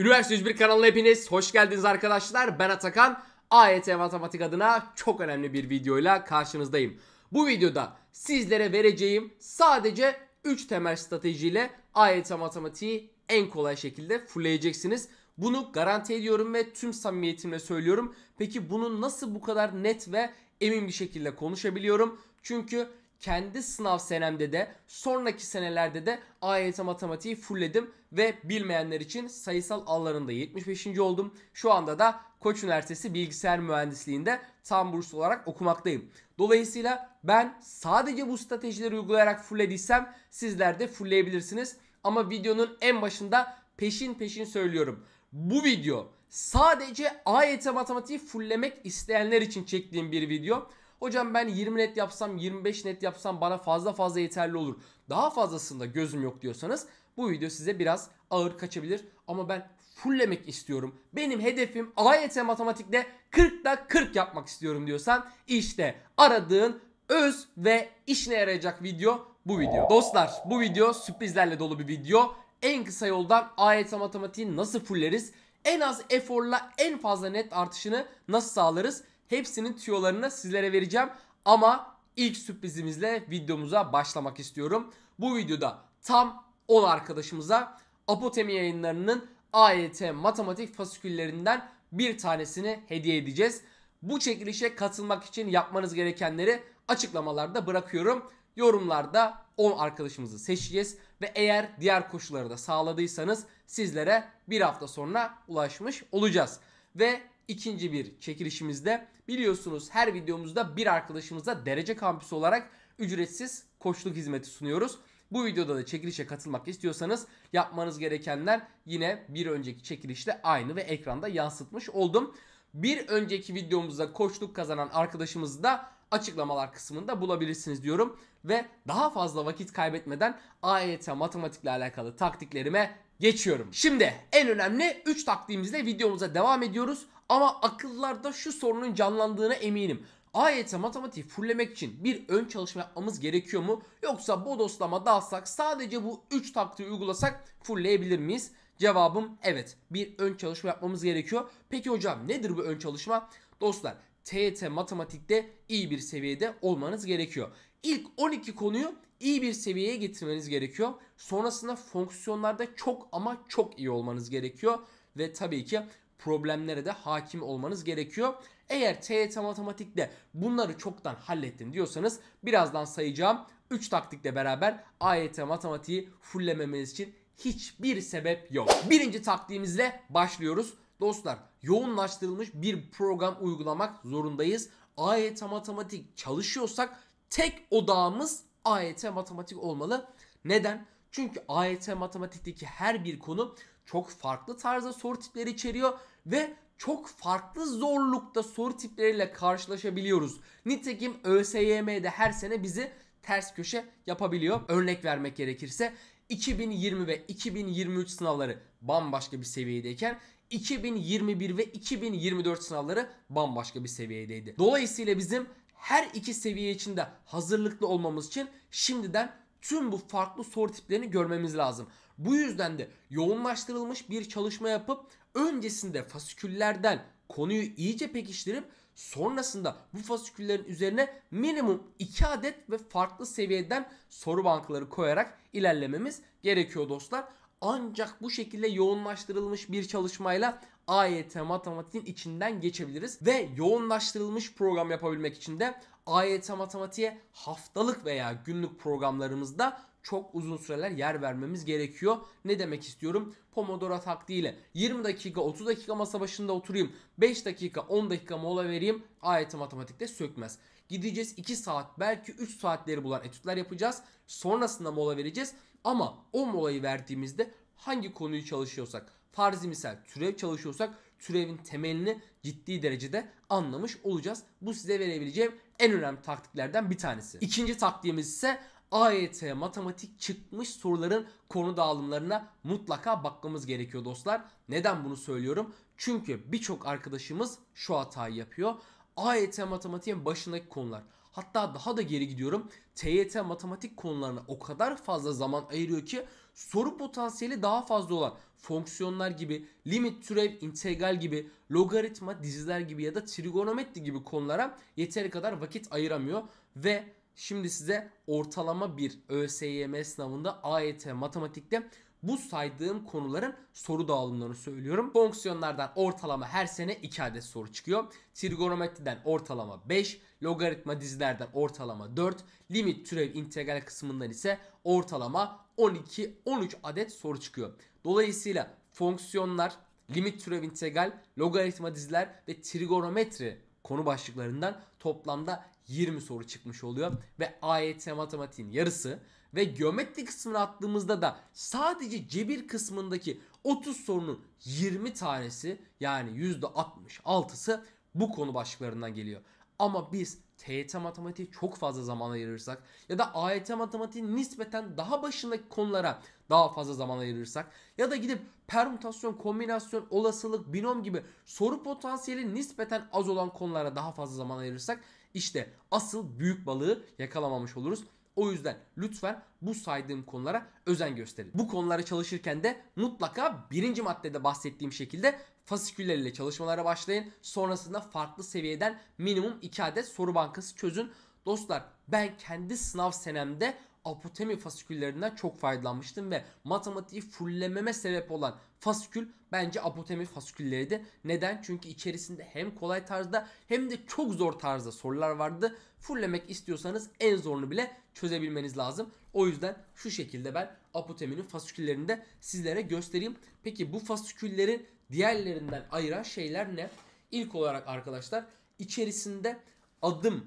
Üniversite 101 kanalına hepiniz hoş geldiniz arkadaşlar. Ben Atakan. AYT e Matematik adına çok önemli bir videoyla karşınızdayım. Bu videoda sizlere vereceğim sadece 3 temel stratejiyle AYT e Matematiği en kolay şekilde fullleyeceksiniz. Bunu garanti ediyorum ve tüm samimiyetimle söylüyorum. Peki bunu nasıl bu kadar net ve emin bir şekilde konuşabiliyorum? Çünkü kendi sınav senemde de sonraki senelerde de AYT matematiği fullledim ve bilmeyenler için sayısal alanında 75. oldum. Şu anda da Koç Üniversitesi Bilgisayar Mühendisliği'nde tam burs olarak okumaktayım. Dolayısıyla ben sadece bu stratejileri uygulayarak fullediysem sizler de fullleyebilirsiniz. Ama videonun en başında peşin peşin söylüyorum. Bu video sadece AYT matematiği fulllemek isteyenler için çektiğim bir video. Hocam ben 20 net yapsam 25 net yapsam bana fazla fazla yeterli olur. Daha fazlasında gözüm yok diyorsanız bu video size biraz ağır kaçabilir. Ama ben fulllemek istiyorum. Benim hedefim AYT matematikte 40'da 40 yapmak istiyorum diyorsan işte aradığın öz ve işine yarayacak video bu video. Dostlar bu video sürprizlerle dolu bir video. En kısa yoldan AYT matematiği nasıl fulleriz? En az eforla en fazla net artışını nasıl sağlarız? Hepsinin tüyolarını sizlere vereceğim. Ama ilk sürprizimizle videomuza başlamak istiyorum. Bu videoda tam 10 arkadaşımıza Apotemi yayınlarının AYT matematik fasiküllerinden bir tanesini hediye edeceğiz. Bu çekilişe katılmak için yapmanız gerekenleri açıklamalarda bırakıyorum. Yorumlarda 10 arkadaşımızı seçeceğiz ve eğer diğer koşulları da sağladıysanız sizlere bir hafta sonra ulaşmış olacağız. Ve ikinci bir çekilişimizde biliyorsunuz her videomuzda bir arkadaşımıza derece kampüsü olarak ücretsiz koçluk hizmeti sunuyoruz. Bu videoda da çekilişe katılmak istiyorsanız yapmanız gerekenler yine bir önceki çekilişte aynı ve ekranda yansıtmış oldum. Bir önceki videomuzda koçluk kazanan arkadaşımızı da açıklamalar kısmında bulabilirsiniz diyorum. Ve daha fazla vakit kaybetmeden AYT e matematikle alakalı taktiklerime geçiyorum. Şimdi en önemli 3 taktiğimizle videomuza devam ediyoruz. Ama akıllarda şu sorunun canlandığına eminim. AYT matematiği fullemek için bir ön çalışma yapmamız gerekiyor mu? Yoksa bodoslama dalsak sadece bu 3 taktiği uygulasak fullleyebilir miyiz? Cevabım evet. Bir ön çalışma yapmamız gerekiyor. Peki hocam nedir bu ön çalışma? Dostlar TET matematikte iyi bir seviyede olmanız gerekiyor. İlk 12 konuyu iyi bir seviyeye getirmeniz gerekiyor. Sonrasında fonksiyonlarda çok ama çok iyi olmanız gerekiyor. Ve tabii ki problemlere de hakim olmanız gerekiyor. Eğer TYT matematikte bunları çoktan hallettin diyorsanız birazdan sayacağım 3 taktikle beraber AYT matematiği fullememeniz için hiçbir sebep yok. Birinci taktiğimizle başlıyoruz. Dostlar yoğunlaştırılmış bir program uygulamak zorundayız. AYT matematik çalışıyorsak tek odağımız AYT matematik olmalı. Neden? Çünkü AYT e matematikteki her bir konu çok farklı tarzda soru tipleri içeriyor ve çok farklı zorlukta soru tipleriyle karşılaşabiliyoruz. Nitekim ÖSYM'de her sene bizi ters köşe yapabiliyor. Örnek vermek gerekirse 2020 ve 2023 sınavları bambaşka bir seviyedeyken 2021 ve 2024 sınavları bambaşka bir seviyedeydi. Dolayısıyla bizim her iki seviye içinde hazırlıklı olmamız için şimdiden tüm bu farklı soru tiplerini görmemiz lazım. Bu yüzden de yoğunlaştırılmış bir çalışma yapıp öncesinde fasiküllerden konuyu iyice pekiştirip sonrasında bu fasiküllerin üzerine minimum 2 adet ve farklı seviyeden soru bankaları koyarak ilerlememiz gerekiyor dostlar. Ancak bu şekilde yoğunlaştırılmış bir çalışmayla AYT matematiğin içinden geçebiliriz ve yoğunlaştırılmış program yapabilmek için de AYT matematiğe haftalık veya günlük programlarımızda çok uzun süreler yer vermemiz gerekiyor. Ne demek istiyorum? Pomodoro taktiğiyle 20 dakika 30 dakika masa başında oturayım. 5 dakika 10 dakika mola vereyim. AYT matematikte sökmez. Gideceğiz 2 saat belki 3 saatleri bulan etütler yapacağız. Sonrasında mola vereceğiz. Ama o molayı verdiğimizde hangi konuyu çalışıyorsak farzi misal türev çalışıyorsak türevin temelini ciddi derecede anlamış olacağız. Bu size verebileceğim en önemli taktiklerden bir tanesi. İkinci taktiğimiz ise AYT matematik çıkmış soruların konu dağılımlarına mutlaka bakmamız gerekiyor dostlar. Neden bunu söylüyorum? Çünkü birçok arkadaşımız şu hatayı yapıyor. AYT matematiğin başındaki konular Hatta daha da geri gidiyorum. TYT matematik konularına o kadar fazla zaman ayırıyor ki soru potansiyeli daha fazla olan fonksiyonlar gibi, limit türev, integral gibi, logaritma, diziler gibi ya da trigonometri gibi konulara yeteri kadar vakit ayıramıyor ve Şimdi size ortalama bir ÖSYM sınavında AYT matematikte bu saydığım konuların soru dağılımlarını söylüyorum. Fonksiyonlardan ortalama her sene 2 adet soru çıkıyor. Trigonometriden ortalama 5, logaritma dizilerden ortalama 4, limit türev integral kısmından ise ortalama 12-13 adet soru çıkıyor. Dolayısıyla fonksiyonlar, limit türev integral, logaritma diziler ve trigonometri konu başlıklarından toplamda 20 soru çıkmış oluyor. Ve AYT matematiğin yarısı ve geometri kısmına attığımızda da sadece cebir kısmındaki 30 sorunun 20 tanesi yani %66'sı bu konu başlıklarından geliyor. Ama biz TYT matematiği çok fazla zaman ayırırsak ya da AYT matematiğin nispeten daha başındaki konulara daha fazla zaman ayırırsak ya da gidip permütasyon, kombinasyon, olasılık, binom gibi soru potansiyeli nispeten az olan konulara daha fazla zaman ayırırsak işte asıl büyük balığı yakalamamış oluruz. O yüzden lütfen bu saydığım konulara özen gösterin. Bu konulara çalışırken de mutlaka birinci maddede bahsettiğim şekilde fasiküller ile çalışmalara başlayın. Sonrasında farklı seviyeden minimum 2 adet soru bankası çözün. Dostlar ben kendi sınav senemde apotemi fasiküllerinden çok faydalanmıştım ve matematiği fullememe sebep olan fasikül bence apotemi fasikülleriydi. Neden? Çünkü içerisinde hem kolay tarzda hem de çok zor tarzda sorular vardı. Fullemek istiyorsanız en zorunu bile çözebilmeniz lazım. O yüzden şu şekilde ben apoteminin fasiküllerini de sizlere göstereyim. Peki bu fasiküllerin diğerlerinden ayıran şeyler ne? İlk olarak arkadaşlar içerisinde adım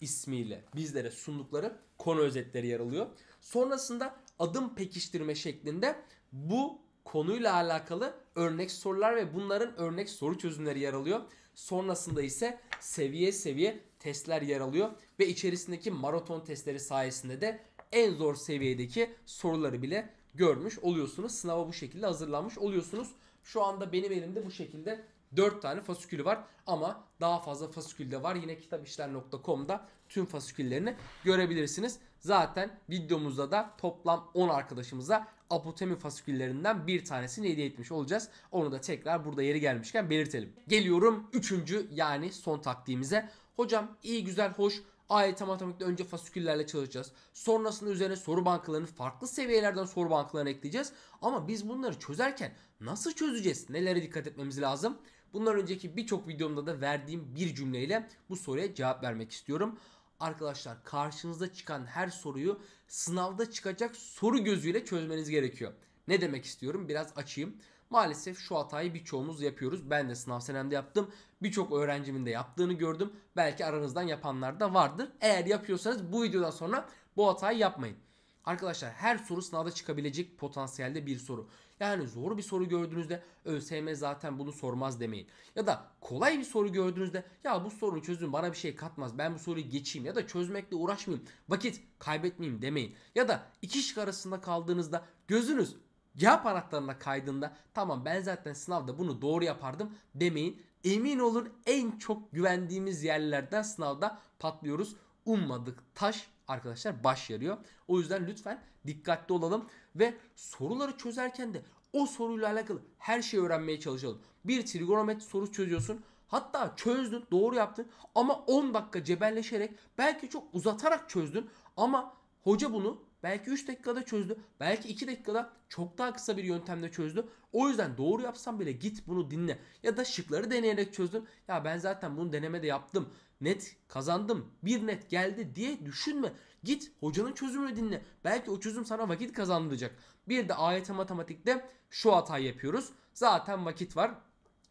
ismiyle bizlere sundukları konu özetleri yer alıyor. Sonrasında adım pekiştirme şeklinde bu konuyla alakalı örnek sorular ve bunların örnek soru çözümleri yer alıyor. Sonrasında ise seviye seviye testler yer alıyor ve içerisindeki maraton testleri sayesinde de en zor seviyedeki soruları bile görmüş oluyorsunuz. Sınava bu şekilde hazırlanmış oluyorsunuz. Şu anda benim elimde bu şekilde 4 tane fasikülü var ama daha fazla fasikül de var. Yine kitapişler.com'da tüm fasiküllerini görebilirsiniz. Zaten videomuzda da toplam 10 arkadaşımıza apotemi fasiküllerinden bir tanesini hediye etmiş olacağız. Onu da tekrar burada yeri gelmişken belirtelim. Geliyorum 3. yani son taktiğimize. Hocam iyi güzel hoş AYT matematikte önce fasiküllerle çalışacağız. Sonrasında üzerine soru bankalarını farklı seviyelerden soru bankalarını ekleyeceğiz. Ama biz bunları çözerken nasıl çözeceğiz? Nelere dikkat etmemiz lazım? Bundan önceki birçok videomda da verdiğim bir cümleyle bu soruya cevap vermek istiyorum. Arkadaşlar karşınıza çıkan her soruyu sınavda çıkacak soru gözüyle çözmeniz gerekiyor. Ne demek istiyorum? Biraz açayım. Maalesef şu hatayı birçoğumuz yapıyoruz. Ben de sınav senemde yaptım. Birçok öğrencimin de yaptığını gördüm. Belki aranızdan yapanlar da vardır. Eğer yapıyorsanız bu videodan sonra bu hatayı yapmayın. Arkadaşlar her soru sınavda çıkabilecek potansiyelde bir soru. Yani zor bir soru gördüğünüzde ÖSYM zaten bunu sormaz demeyin. Ya da kolay bir soru gördüğünüzde ya bu sorunu çözün bana bir şey katmaz ben bu soruyu geçeyim ya da çözmekle uğraşmayayım vakit kaybetmeyeyim demeyin. Ya da iki şık arasında kaldığınızda gözünüz cevap anahtarına kaydığında tamam ben zaten sınavda bunu doğru yapardım demeyin. Emin olun en çok güvendiğimiz yerlerden sınavda patlıyoruz. Ummadık taş arkadaşlar baş yarıyor. O yüzden lütfen dikkatli olalım ve soruları çözerken de o soruyla alakalı her şeyi öğrenmeye çalışalım. Bir trigonometri soru çözüyorsun. Hatta çözdün, doğru yaptın ama 10 dakika cebelleşerek belki çok uzatarak çözdün ama hoca bunu Belki 3 dakikada çözdü. Belki 2 dakikada çok daha kısa bir yöntemle çözdü. O yüzden doğru yapsam bile git bunu dinle. Ya da şıkları deneyerek çözdün. Ya ben zaten bunu denemede yaptım. Net kazandım. Bir net geldi diye düşünme. Git hocanın çözümünü dinle. Belki o çözüm sana vakit kazandıracak. Bir de AYT matematikte şu hatayı yapıyoruz. Zaten vakit var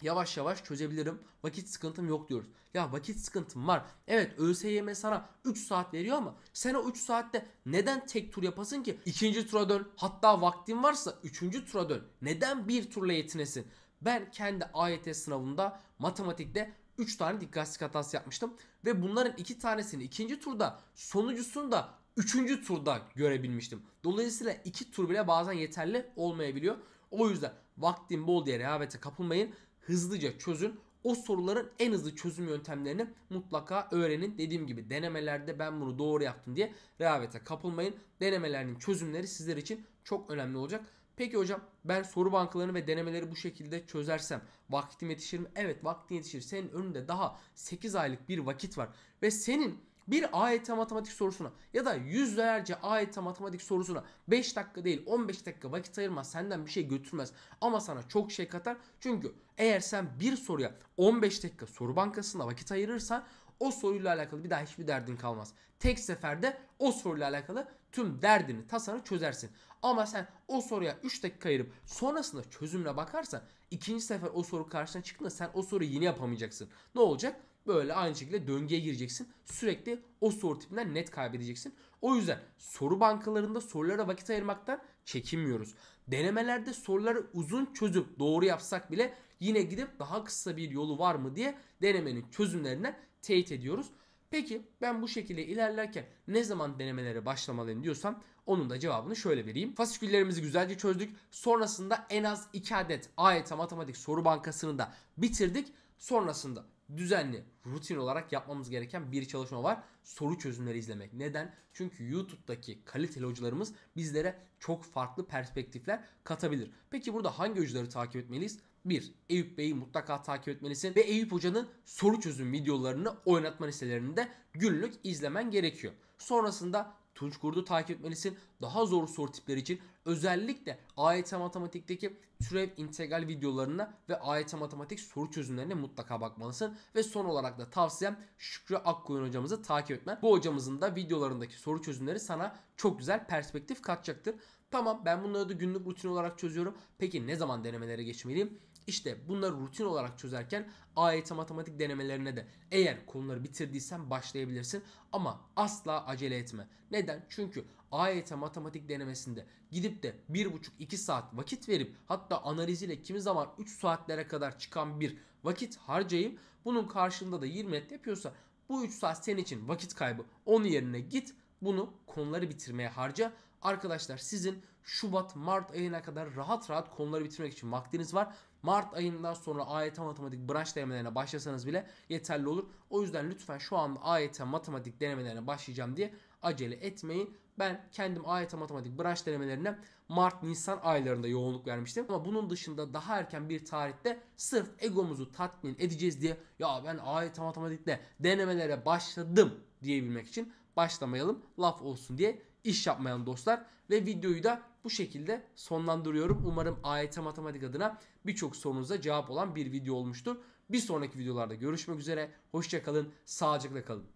yavaş yavaş çözebilirim. Vakit sıkıntım yok diyoruz. Ya vakit sıkıntım var. Evet ÖSYM sana 3 saat veriyor ama sen o 3 saatte neden tek tur yapasın ki? İkinci tura dön. Hatta vaktin varsa üçüncü tura dön. Neden bir turla yetinesin? Ben kendi AYT sınavında matematikte 3 tane dikkatsizlik hatası yapmıştım. Ve bunların 2 tanesini ikinci turda sonucusunu da 3. turda görebilmiştim. Dolayısıyla 2 tur bile bazen yeterli olmayabiliyor. O yüzden vaktin bol diye rehavete kapılmayın hızlıca çözün. O soruların en hızlı çözüm yöntemlerini mutlaka öğrenin. Dediğim gibi denemelerde ben bunu doğru yaptım diye rehavete kapılmayın. Denemelerin çözümleri sizler için çok önemli olacak. Peki hocam ben soru bankalarını ve denemeleri bu şekilde çözersem vaktim yetişir mi? Evet vaktin yetişir. Senin önünde daha 8 aylık bir vakit var ve senin bir AYT e matematik sorusuna ya da yüzlerce AYT e matematik sorusuna 5 dakika değil 15 dakika vakit ayırmaz senden bir şey götürmez ama sana çok şey katar. Çünkü eğer sen bir soruya 15 dakika soru bankasında vakit ayırırsan o soruyla alakalı bir daha hiçbir derdin kalmaz. Tek seferde o soruyla alakalı tüm derdini, tasarı çözersin. Ama sen o soruya 3 dakika ayırıp sonrasında çözümüne bakarsan ikinci sefer o soru karşına çıktığında sen o soruyu yine yapamayacaksın. Ne olacak? Böyle aynı şekilde döngüye gireceksin. Sürekli o soru tipinden net kaybedeceksin. O yüzden soru bankalarında sorulara vakit ayırmaktan çekinmiyoruz. Denemelerde soruları uzun çözüp doğru yapsak bile yine gidip daha kısa bir yolu var mı diye denemenin çözümlerine teyit ediyoruz. Peki ben bu şekilde ilerlerken ne zaman denemelere başlamalıyım diyorsam onun da cevabını şöyle vereyim. Fasiküllerimizi güzelce çözdük. Sonrasında en az 2 adet AYT e matematik soru bankasını da bitirdik. Sonrasında düzenli, rutin olarak yapmamız gereken bir çalışma var. Soru çözümleri izlemek. Neden? Çünkü YouTube'daki kaliteli hocalarımız bizlere çok farklı perspektifler katabilir. Peki burada hangi hocaları takip etmeliyiz? 1. Eyüp Bey'i mutlaka takip etmelisin ve Eyüp Hoca'nın soru çözüm videolarını oynatma listelerinde günlük izlemen gerekiyor. Sonrasında Tunç Kurdu takip etmelisin. Daha zor soru tipleri için özellikle AYT e matematikteki türev integral videolarına ve AYT e matematik soru çözümlerine mutlaka bakmalısın. Ve son olarak da tavsiyem Şükrü Akkoyun hocamızı takip etmen. Bu hocamızın da videolarındaki soru çözümleri sana çok güzel perspektif katacaktır. Tamam ben bunları da günlük rutin olarak çözüyorum. Peki ne zaman denemelere geçmeliyim? İşte bunları rutin olarak çözerken AYT e matematik denemelerine de eğer konuları bitirdiysen başlayabilirsin ama asla acele etme. Neden? Çünkü AYT e matematik denemesinde gidip de 1,5-2 saat vakit verip hatta analiziyle kimi zaman 3 saatlere kadar çıkan bir vakit harcayıp bunun karşılığında da 20 et yapıyorsa bu 3 saat senin için vakit kaybı. Onun yerine git bunu konuları bitirmeye harca. Arkadaşlar sizin Şubat, Mart ayına kadar rahat rahat konuları bitirmek için vaktiniz var Mart ayından sonra AYT matematik branş denemelerine başlasanız bile yeterli olur. O yüzden lütfen şu anda AYT matematik denemelerine başlayacağım diye acele etmeyin. Ben kendim AYT matematik branş denemelerine Mart-Nisan aylarında yoğunluk vermiştim. Ama bunun dışında daha erken bir tarihte sırf egomuzu tatmin edeceğiz diye ya ben AYT matematikte denemelere başladım diyebilmek için başlamayalım laf olsun diye iş yapmayalım dostlar. Ve videoyu da bu şekilde sonlandırıyorum. Umarım AYT Matematik adına birçok sorunuza cevap olan bir video olmuştur. Bir sonraki videolarda görüşmek üzere. Hoşçakalın, sağlıcakla kalın.